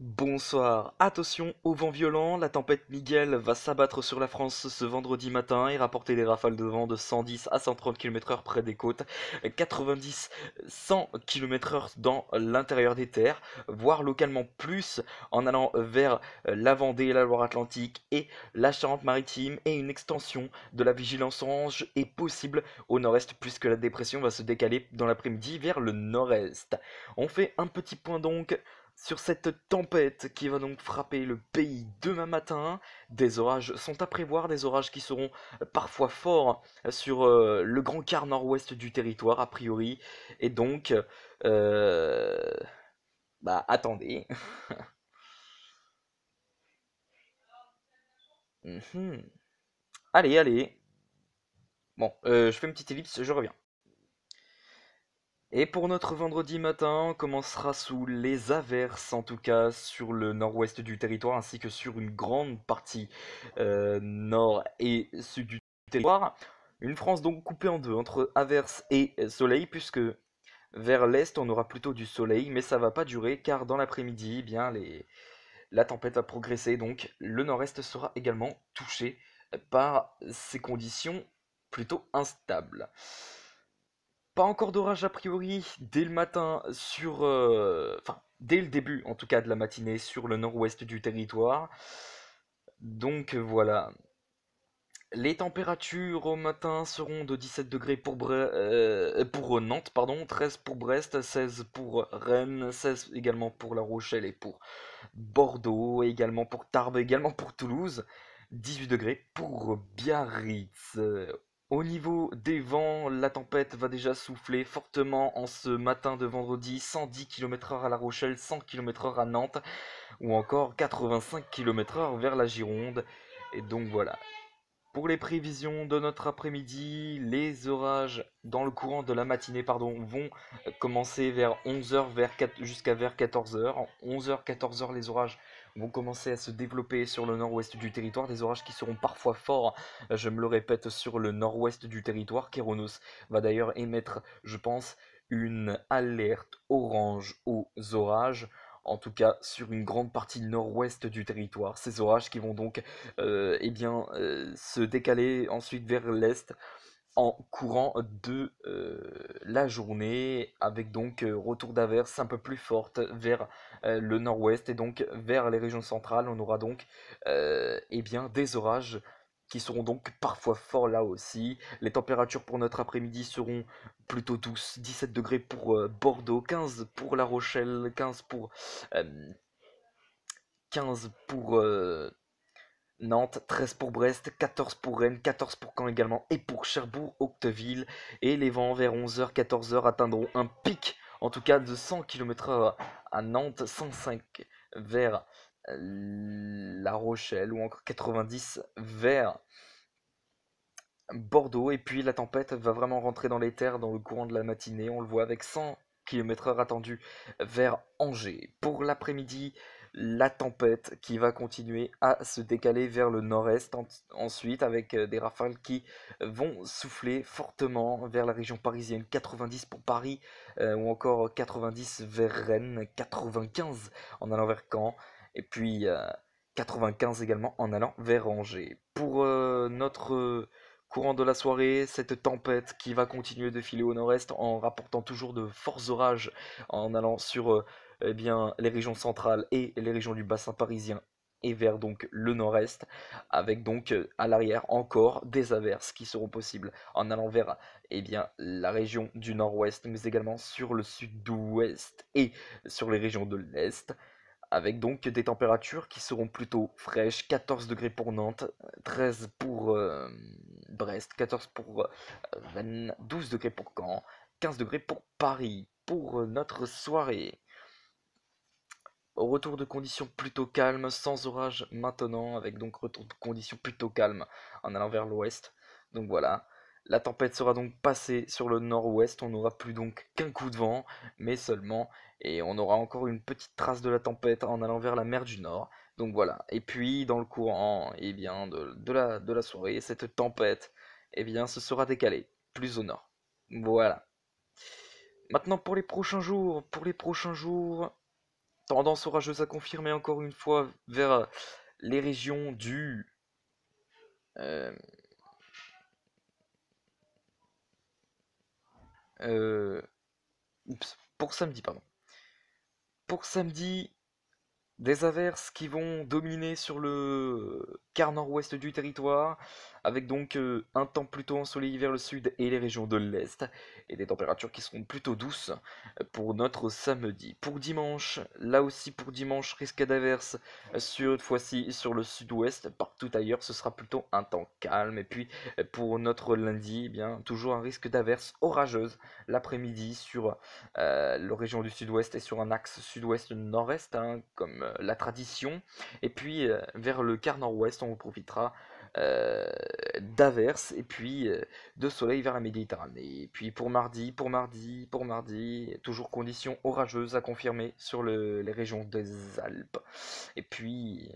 Bonsoir. Attention au vent violent, la tempête Miguel va s'abattre sur la France ce vendredi matin et rapporter des rafales de vent de 110 à 130 km/h près des côtes, 90-100 km/h dans l'intérieur des terres, voire localement plus en allant vers la Vendée, la Loire-Atlantique et la Charente-Maritime et une extension de la vigilance orange est possible au nord-est puisque la dépression va se décaler dans l'après-midi vers le nord-est. On fait un petit point donc sur cette tempête qui va donc frapper le pays demain matin, des orages sont à prévoir, des orages qui seront parfois forts sur euh, le grand quart nord-ouest du territoire a priori, et donc, euh... bah attendez. Mhm. Allez, allez. Bon, euh, je fais une petite ellipse, je reviens. Et pour notre vendredi matin, on commencera sous les averses, en tout cas sur le nord-ouest du territoire, ainsi que sur une grande partie euh, nord et sud du territoire. Une France donc coupée en deux entre averses et soleil, puisque vers l'est on aura plutôt du soleil, mais ça va pas durer car dans l'après-midi, eh bien les... la tempête va progresser, donc le nord-est sera également touché par ces conditions plutôt instables. Pas encore d'orage a priori dès le matin sur... Euh, enfin, dès le début en tout cas de la matinée sur le nord-ouest du territoire. Donc voilà. Les températures au matin seront de 17 degrés pour, euh, pour euh, Nantes, pardon, 13 pour Brest, 16 pour Rennes, 16 également pour La Rochelle et pour Bordeaux, également pour Tarbes, également pour Toulouse. 18 degrés pour Biarritz. Au niveau des vents, la tempête va déjà souffler fortement en ce matin de vendredi, 110 km/h à La Rochelle, 100 km/h à Nantes ou encore 85 km/h vers la Gironde. Et donc voilà, pour les prévisions de notre après-midi, les orages dans le courant de la matinée pardon, vont euh, commencer vers 11h vers jusqu'à vers 14h. 11h, 14h, les orages vont commencer à se développer sur le nord-ouest du territoire, des orages qui seront parfois forts, euh, je me le répète, sur le nord-ouest du territoire. Kéronos va d'ailleurs émettre, je pense, une alerte orange aux orages en tout cas sur une grande partie nord-ouest du territoire. Ces orages qui vont donc euh, eh bien, euh, se décaler ensuite vers l'est en courant de euh, la journée avec donc retour d'averse un peu plus forte vers le nord-ouest et donc vers les régions centrales on aura donc eh bien des orages qui seront donc parfois forts là aussi. Les températures pour notre après-midi seront plutôt douces, 17 degrés pour euh, Bordeaux, 15 pour La Rochelle, 15 pour... 15 pour... Euh, Nantes, 13 pour Brest, 14 pour Rennes, 14 pour Caen également et pour Cherbourg, Octeville. Et les vents vers 11h, 14h atteindront un pic, en tout cas de 100 km/h à Nantes, 105 vers la Rochelle ou encore 90 vers Bordeaux. Et puis la tempête va vraiment rentrer dans les terres dans le courant de la matinée. On le voit avec 100 km/h attendu vers Angers. Pour l'après-midi, la tempête qui va continuer à se décaler vers le nord-est ensuite avec euh, des rafales qui vont souffler fortement vers la région parisienne 90 pour Paris euh, ou encore 90 vers Rennes 95 en allant vers Caen et puis 95 également en allant vers Angers. Pour euh, notre euh, courant de la soirée, cette tempête qui va continuer de filer au nord-est en rapportant toujours de forts orages en allant sur euh, eh les régions centrales et les régions du bassin parisien et vers donc le nord-est, avec donc à l'arrière encore des averses qui seront possibles en allant vers eh bien, la région du nord-ouest, mais également sur le sud-ouest et sur les régions de l'est avec donc des températures qui seront plutôt fraîches, 14 degrés pour Nantes, 13 pour euh, Brest, 14 pour 12 euh, degrés pour Caen, 15 degrés pour Paris, pour euh, notre soirée. retour de conditions plutôt calmes, sans orage maintenant, avec donc retour de conditions plutôt calmes en allant vers l'ouest. Donc voilà, la tempête sera donc passée sur le nord-ouest, on n'aura plus donc qu'un coup de vent, mais seulement et on aura encore une petite trace de la tempête en allant vers la mer du Nord. Donc voilà. Et puis dans le courant eh bien, de, la, soirée, cette tempête eh bien, se sera décalée plus au nord. Voilà. Maintenant pour les prochains jours, pour les prochains jours, tendance orageuse à confirmer encore une fois vers euh, les régions du euh... euh pour samedi pardon pour samedi, des averses qui vont dominer sur le quart nord-ouest du territoire, avec donc euh, un temps plutôt ensoleillé vers le sud et les régions de l'est, et des températures qui seront plutôt douces euh, pour notre samedi. Pour dimanche, là aussi pour dimanche, risque euh, sur cette fois-ci sur le sud-ouest, partout ailleurs ce sera plutôt un temps calme, et puis pour notre lundi, eh bien toujours un risque d'averse orageuse l'après-midi sur la région du sud-ouest et sur un axe sud-ouest-nord-est, hein, comme la tradition, et puis vers le quart nord-ouest on profitera euh, d'averse et puis euh, de soleil vers la Méditerranée. Et puis pour mardi, pour mardi, pour mardi, toujours conditions orageuses à confirmer sur les régions des Alpes. Et puis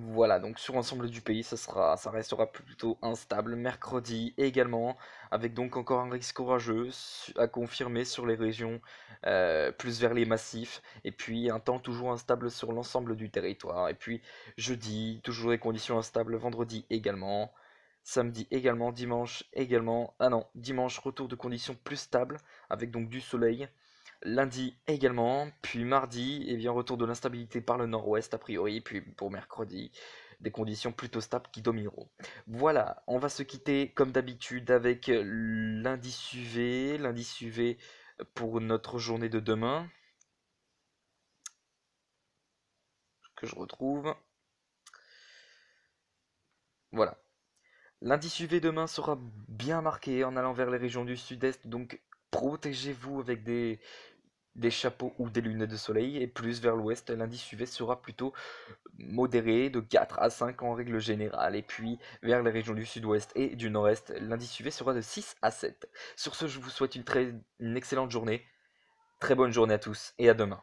voilà, donc sur l'ensemble du pays, ça, sera, ça restera plutôt instable. Mercredi également, avec donc encore un risque orageux à confirmer sur les régions euh, plus vers les massifs, et puis un temps toujours instable sur l'ensemble du territoire. Et puis jeudi, toujours des conditions instables, vendredi également, samedi également, dimanche également. Ah non, dimanche, retour de conditions plus stables, avec donc du soleil lundi également, puis mardi, et eh bien retour de l'instabilité par le nord-ouest a priori, puis pour mercredi, des conditions plutôt stables qui domineront. Voilà, on va se quitter comme d'habitude avec lundi UV, lundi UV pour notre journée de demain, que je retrouve. Voilà. Lundi UV demain sera bien marqué en allant vers les régions du sud-est, donc protégez-vous avec des, des chapeaux ou des lunettes de soleil, et plus vers l'ouest, lundi UV sera plutôt modéré de 4 à 5 en règle générale, et puis vers les régions du sud-ouest et du nord-est, lundi UV sera de 6 à 7. Sur ce, je vous souhaite une, très, une excellente journée, très bonne journée à tous, et à demain.